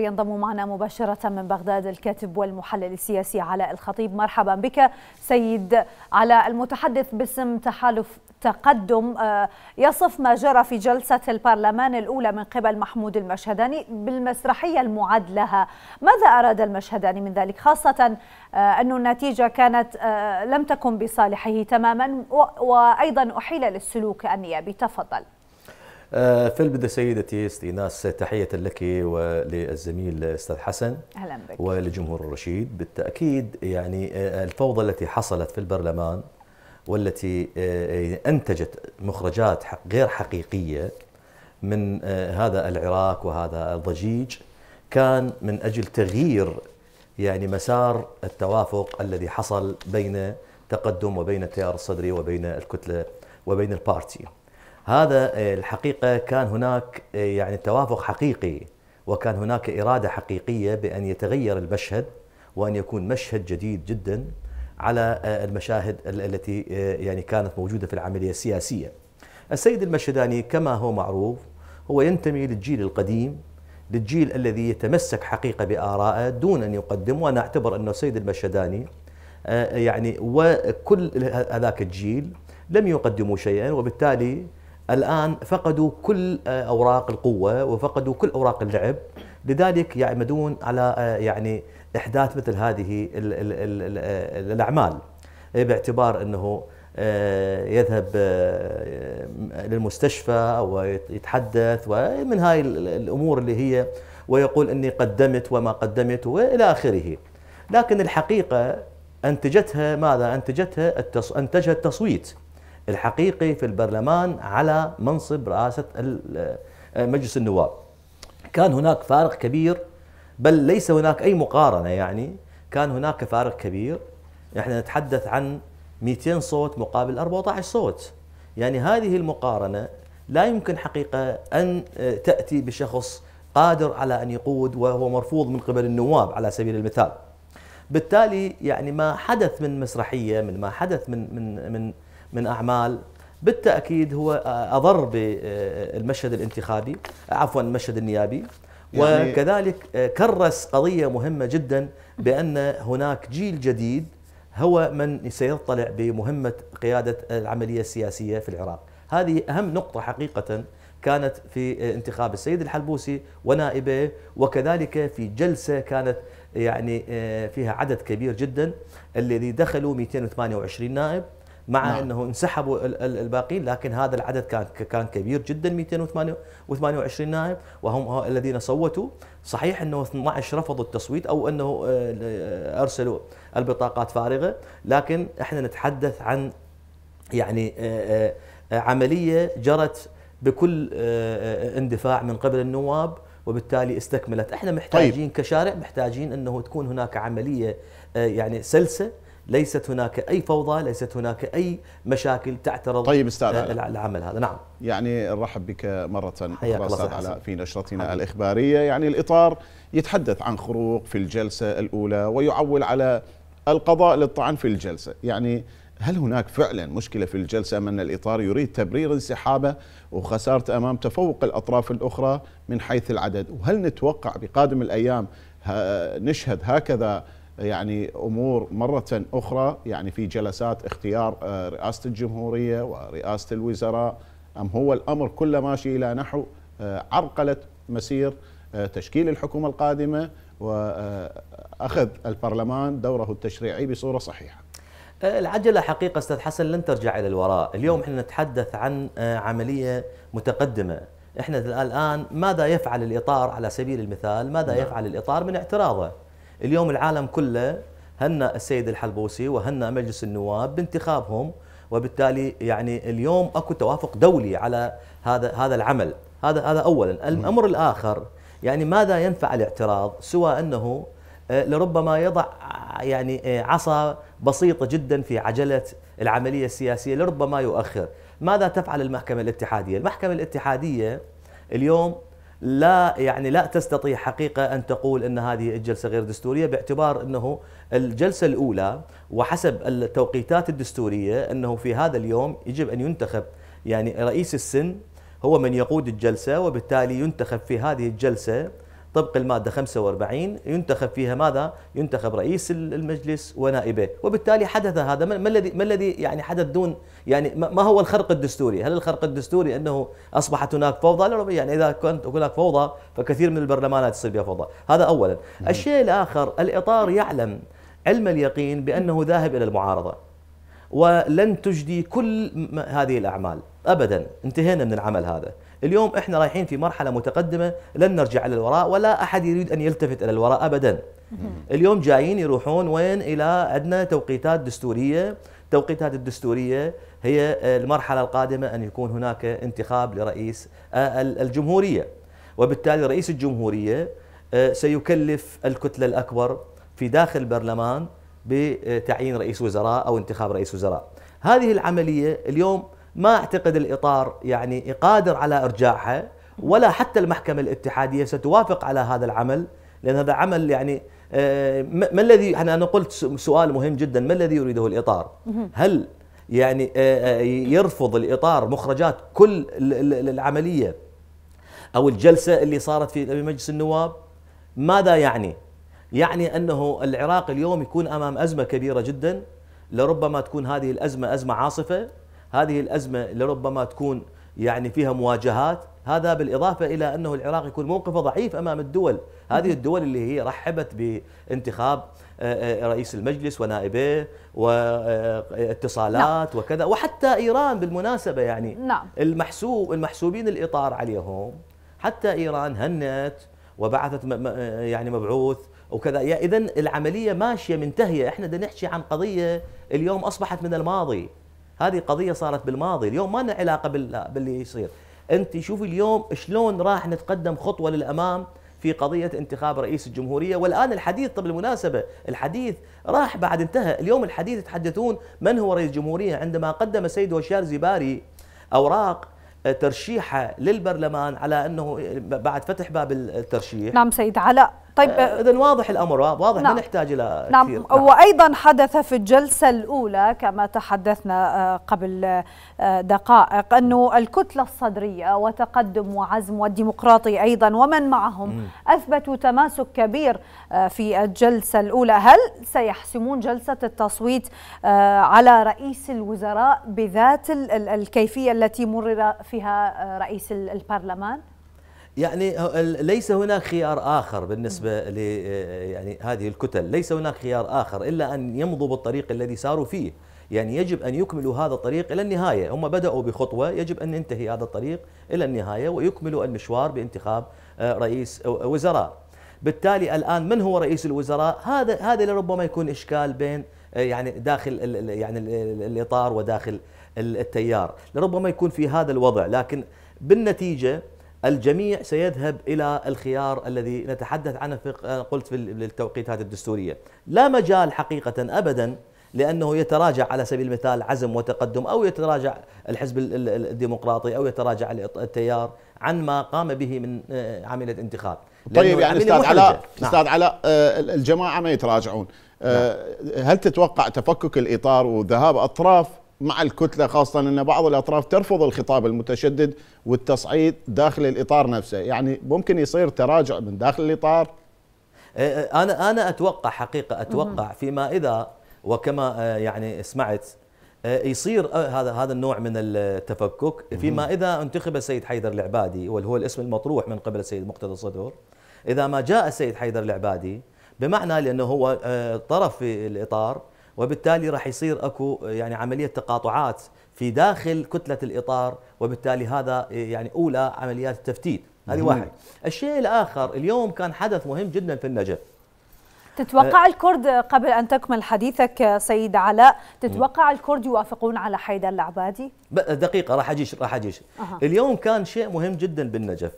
ينضم معنا مباشرة من بغداد الكاتب والمحلل السياسي علاء الخطيب مرحبا بك سيد علاء المتحدث باسم تحالف تقدم آه، يصف ما جرى في جلسة البرلمان الأولى من قبل محمود المشهداني بالمسرحية المعد لها ماذا أراد المشهداني من ذلك خاصة آه، أن النتيجة كانت آه، لم تكن بصالحه تماما وأيضا أحيل للسلوك النيابي تفضل في البداية سيدتي استئناس تحية لك وللزميل أستاذ حسن أهلا بك ولجمهور الرشيد بالتأكيد يعني آه، الفوضى التي حصلت في البرلمان والتي آه، أنتجت مخرجات غير حقيقية من آه، هذا العراق وهذا الضجيج كان من أجل تغيير يعني مسار التوافق الذي حصل بين تقدم وبين التيار الصدري وبين الكتلة وبين البارتي هذا آه، الحقيقة كان هناك آه، يعني توافق حقيقي وكان هناك إرادة حقيقية بأن يتغير المشهد وأن يكون مشهد جديد جدا على آه، المشاهد التي يعني كانت موجودة في العملية السياسية السيد المشهداني كما هو معروف هو ينتمي للجيل القديم للجيل الذي يتمسك حقيقة بآرائه دون أن يقدم وأنا أعتبر أنه السيد المشهداني يعني وكل هذاك الجيل لم يقدموا شيئا وبالتالي الآن فقدوا كل آه، أوراق القوة وفقدوا كل أوراق اللعب لذلك يعمدون على آه، يعني إحداث مثل هذه آه، الأعمال إيه، باعتبار أنه يذهب للمستشفى ويتحدث ومن هاي الأمور اللي هي ويقول أني قدمت وما قدمت وإلى آخره لكن الحقيقة أنتجتها ماذا؟ أنتجتها التص... أنتجها التصويت الحقيقي في البرلمان على منصب رئاسة آه، مجلس النواب كان هناك فارق كبير بل ليس هناك أي مقارنة يعني كان هناك فارق كبير نحن نتحدث عن 200 صوت مقابل 14 صوت يعني هذه المقارنة لا يمكن حقيقة أن آه، تأتي بشخص قادر على أن يقود وهو مرفوض من قبل النواب على سبيل المثال بالتالي يعني ما حدث من مسرحية من ما حدث من من من من أعمال بالتأكيد هو آه، أضر بالمشهد آه، الانتخابي عفوا المشهد النيابي يعني وكذلك آه، كرس قضية مهمة جدا بأن هناك جيل جديد هو من سيطلع بمهمة قيادة العملية السياسية في العراق هذه أهم نقطة حقيقة كانت في انتخاب السيد الحلبوسي ونائبه وكذلك في جلسة كانت يعني فيها عدد كبير جدا الذي دخلوا 228 نائب مع نعم. انه انسحبوا الباقين لكن هذا العدد كان كان كبير جدا 228 نائب وهم الذين صوتوا صحيح انه 12 رفضوا التصويت او انه آه، آه، ارسلوا البطاقات فارغه لكن احنا نتحدث عن يعني آه، عمليه جرت بكل اندفاع من قبل النواب وبالتالي استكملت احنا محتاجين طيب. كشارع محتاجين انه تكون هناك عمليه يعني سلسه ليست هناك أي فوضى ليست هناك أي مشاكل تعترض طيب استاذ العمل هذا نعم يعني نرحب بك مرة أخرى أستاذ علاء في نشرتنا حبيب. الإخبارية يعني الإطار يتحدث عن خروق في الجلسة الأولى ويعول على القضاء للطعن في الجلسة يعني هل هناك فعلا مشكلة في الجلسة أم أن الإطار يريد تبرير انسحابه وخسارة أمام تفوق الأطراف الأخرى من حيث العدد وهل نتوقع بقادم الأيام نشهد هكذا يعني امور مره اخرى يعني في جلسات اختيار آه، رئاسه الجمهوريه ورئاسه الوزراء ام هو الامر كله ماشي الى نحو آه، عرقله مسير آه، تشكيل الحكومه القادمه واخذ البرلمان دوره التشريعي بصوره صحيحه. العجله حقيقه استاذ حسن لن ترجع الى الوراء، اليوم احنا نتحدث عن عمليه متقدمه، احنا الان ماذا يفعل الاطار على سبيل المثال؟ ماذا نعم. يفعل الاطار من اعتراضه؟ اليوم العالم كله هنأ السيد الحلبوسي وهنأ مجلس النواب بانتخابهم وبالتالي يعني اليوم اكو توافق دولي على هذا هذا العمل هذا هذا اولا الامر الاخر يعني ماذا ينفع الاعتراض سوى انه آه، لربما يضع يعني آه، عصا بسيطه جدا في عجله العمليه السياسيه لربما يؤخر ماذا تفعل المحكمه الاتحاديه المحكمه الاتحاديه اليوم لا يعني لا تستطيع حقيقه ان تقول ان هذه الجلسه غير دستوريه باعتبار انه الجلسه الاولى وحسب التوقيتات الدستوريه انه في هذا اليوم يجب ان ينتخب يعني رئيس السن هو من يقود الجلسه وبالتالي ينتخب في هذه الجلسه طبق المادة 45 ينتخب فيها ماذا؟ ينتخب رئيس المجلس ونائبه وبالتالي حدث هذا ما الذي ما الذي يعني حدث دون يعني ما هو الخرق الدستوري؟ هل الخرق الدستوري أنه أصبحت هناك فوضى؟ لا يعني إذا كانت هناك فوضى فكثير من البرلمانات تصير فيها فوضى هذا أولا نعم. الشيء الآخر الإطار يعلم علم اليقين بأنه ذاهب إلى المعارضة ولن تجدي كل هذه الأعمال أبدا انتهينا من العمل هذا اليوم احنا رايحين في مرحله متقدمه لن نرجع الى الوراء ولا احد يريد ان يلتفت الى الوراء ابدا اليوم جايين يروحون وين الى عندنا توقيتات دستوريه التوقيتات الدستوريه هي المرحله القادمه ان يكون هناك انتخاب لرئيس آه، الجمهوريه وبالتالي رئيس الجمهوريه آه، سيكلف الكتله الاكبر في داخل البرلمان بتعيين رئيس وزراء او انتخاب رئيس وزراء هذه العمليه اليوم ما اعتقد الاطار يعني قادر على ارجاعها ولا حتى المحكمه الاتحاديه ستوافق على هذا العمل لان هذا عمل يعني آه، ما الذي انا قلت سؤال مهم جدا ما الذي يريده الاطار؟ هل يعني آه، آه، يرفض الاطار مخرجات كل العمليه او الجلسه اللي صارت في مجلس النواب؟ ماذا يعني؟ يعني انه العراق اليوم يكون امام ازمه كبيره جدا لربما تكون هذه الازمه ازمه عاصفه هذه الأزمة اللي ربما تكون يعني فيها مواجهات هذا بالإضافة إلى أنه العراق يكون موقفه ضعيف أمام الدول هذه الدول اللي هي رحبت بانتخاب آه، آه، رئيس المجلس ونائبيه واتصالات آه، نعم. وكذا وحتى إيران بالمناسبة يعني نعم. المحسوب المحسوبين الإطار عليهم حتى إيران هنت وبعثت يعني مبعوث وكذا إذا العملية ماشية منتهية احنا بدنا نحكي عن قضية اليوم أصبحت من الماضي هذه قضيه صارت بالماضي اليوم ما لنا علاقه باللي يصير انت شوفي اليوم شلون راح نتقدم خطوه للامام في قضية انتخاب رئيس الجمهورية والآن الحديث طب المناسبة الحديث راح بعد انتهى اليوم الحديث يتحدثون من هو رئيس الجمهورية عندما قدم السيد وشار زباري أوراق ترشيحه للبرلمان على أنه بعد فتح باب الترشيح نعم سيد علاء طيب آه، آه، اذا واضح الامر واضح نعم. ما نحتاج الى نعم. كثير نعم وايضا حدث في الجلسه الاولى كما تحدثنا آه، قبل دقائق انه الكتله الصدريه وتقدم وعزم والديمقراطي ايضا ومن معهم م. اثبتوا تماسك كبير في الجلسه الاولى هل سيحسمون جلسه التصويت على رئيس الوزراء بذات الكيفيه التي مرر فيها رئيس البرلمان يعني ليس هناك خيار اخر بالنسبه ل آه، يعني هذه الكتل، ليس هناك خيار اخر الا ان يمضوا بالطريق الذي ساروا فيه، يعني يجب ان يكملوا هذا الطريق الى النهايه، هم بداوا بخطوه يجب ان ينتهي هذا الطريق الى النهايه ويكملوا المشوار بانتخاب آه، رئيس آه، وزراء. بالتالي الان من هو رئيس الوزراء؟ هذا هذا لربما يكون اشكال بين يعني داخل يعني الاطار وداخل التيار، لربما يكون في هذا الوضع، لكن بالنتيجه الجميع سيذهب إلى الخيار الذي نتحدث عنه في آه، قلت في التوقيتات الدستورية لا مجال حقيقة أبدا لأنه يتراجع على سبيل المثال عزم وتقدم أو يتراجع الحزب الديمقراطي أو يتراجع التيار عن ما قام به من آه، عملية انتخاب طيب يعني استاذ علاء نعم. استاذ علاء آه، الجماعه ما يتراجعون نعم. هل تتوقع تفكك الاطار وذهاب اطراف مع الكتلة خاصة أن بعض الأطراف ترفض الخطاب المتشدد والتصعيد داخل الإطار نفسه يعني ممكن يصير تراجع من داخل الإطار إيه، إيه، أنا أنا أتوقع حقيقة أتوقع فيما إذا وكما آه، يعني سمعت آه، يصير آه، هذا هذا النوع من التفكك فيما إذا انتخب السيد حيدر العبادي واللي هو الاسم المطروح من قبل السيد مقتدى الصدر إذا ما جاء السيد حيدر العبادي بمعنى لأنه هو طرف في الإطار وبالتالي راح يصير اكو يعني عمليه تقاطعات في داخل كتله الاطار وبالتالي هذا يعني اولى عمليات التفتيت هذه واحد الشيء الاخر اليوم كان حدث مهم جدا في النجف تتوقع آه، الكرد قبل أن تكمل حديثك سيد علاء تتوقع الكرد يوافقون على حيدر العبادي؟ دقيقة راح أجيش راح أجيش أه. اليوم كان شيء مهم جدا بالنجف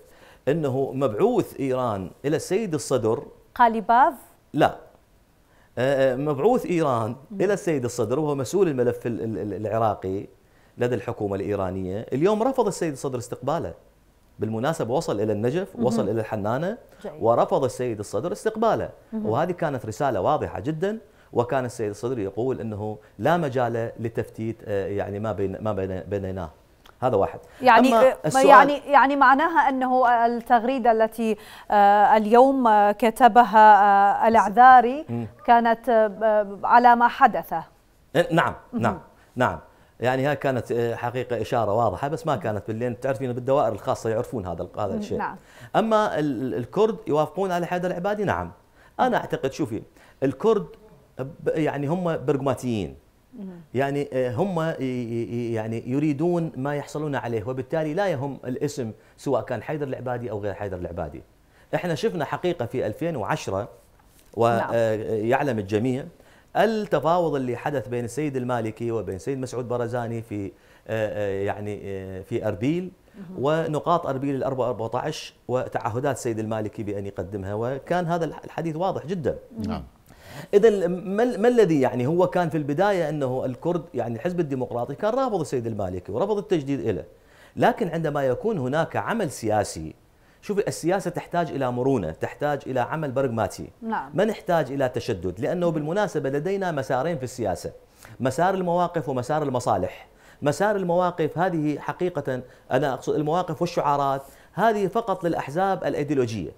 أنه مبعوث إيران إلى السيد الصدر قاليباف؟ لا مبعوث إيران إلى السيد الصدر وهو مسؤول الملف العراقي لدى الحكومة الإيرانية اليوم رفض السيد الصدر استقباله بالمناسبة وصل إلى النجف وصل إلى الحنانة ورفض السيد الصدر استقباله وهذه كانت رسالة واضحة جدا وكان السيد الصدر يقول أنه لا مجال لتفتيت آه، يعني ما بين ما بيننا هذا واحد يعني إيه، يعني يعني معناها انه التغريده التي آه، اليوم كتبها آه، العذاري كانت آه، على ما حدث إيه، نعم نعم نعم يعني هاي كانت حقيقه اشاره واضحه بس ما كانت باللين تعرفين بالدوائر الخاصه يعرفون هذا هذا الشيء نعم. اما الكرد يوافقون على حيدر العبادي نعم انا اعتقد شوفي الكرد يعني هم برغماتيين يعني آه، هم آه، يعني يريدون ما يحصلون عليه وبالتالي لا يهم الاسم سواء كان حيدر العبادي او غير حيدر العبادي احنا شفنا حقيقه في 2010 ويعلم آه، نعم. الجميع التفاوض اللي حدث بين السيد المالكي وبين السيد مسعود برزاني في يعني في اربيل ونقاط اربيل ال 14 وتعهدات السيد المالكي بان يقدمها وكان هذا الحديث واضح جدا نعم اذا ما الذي يعني هو كان في البدايه انه الكرد يعني الحزب الديمقراطي كان رافض السيد المالكي ورفض التجديد له لكن عندما يكون هناك عمل سياسي شوفي السياسة تحتاج إلى مرونة تحتاج إلى عمل برغماتي نعم. ما نحتاج إلى تشدد لأنه بالمناسبة لدينا مسارين في السياسة مسار المواقف ومسار المصالح مسار المواقف هذه حقيقة أنا أقصد المواقف والشعارات هذه فقط للأحزاب الأيديولوجية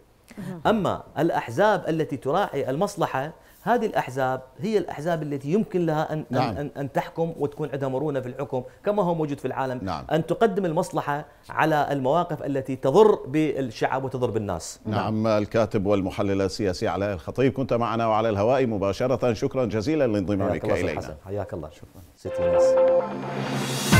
أما الأحزاب التي تراعي المصلحة هذه الأحزاب هي الأحزاب التي يمكن لها أن, نعم. أن, أن تحكم وتكون عندها مرونة في الحكم كما هو موجود في العالم نعم. أن تقدم المصلحة على المواقف التي تضر بالشعب وتضر بالناس نعم, نعم. نعم. الكاتب والمحلل السياسي علاء الخطيب كنت معنا وعلى الهواء مباشرة شكرا جزيلا لانضمامك إلينا حياك الله شكرا الناس.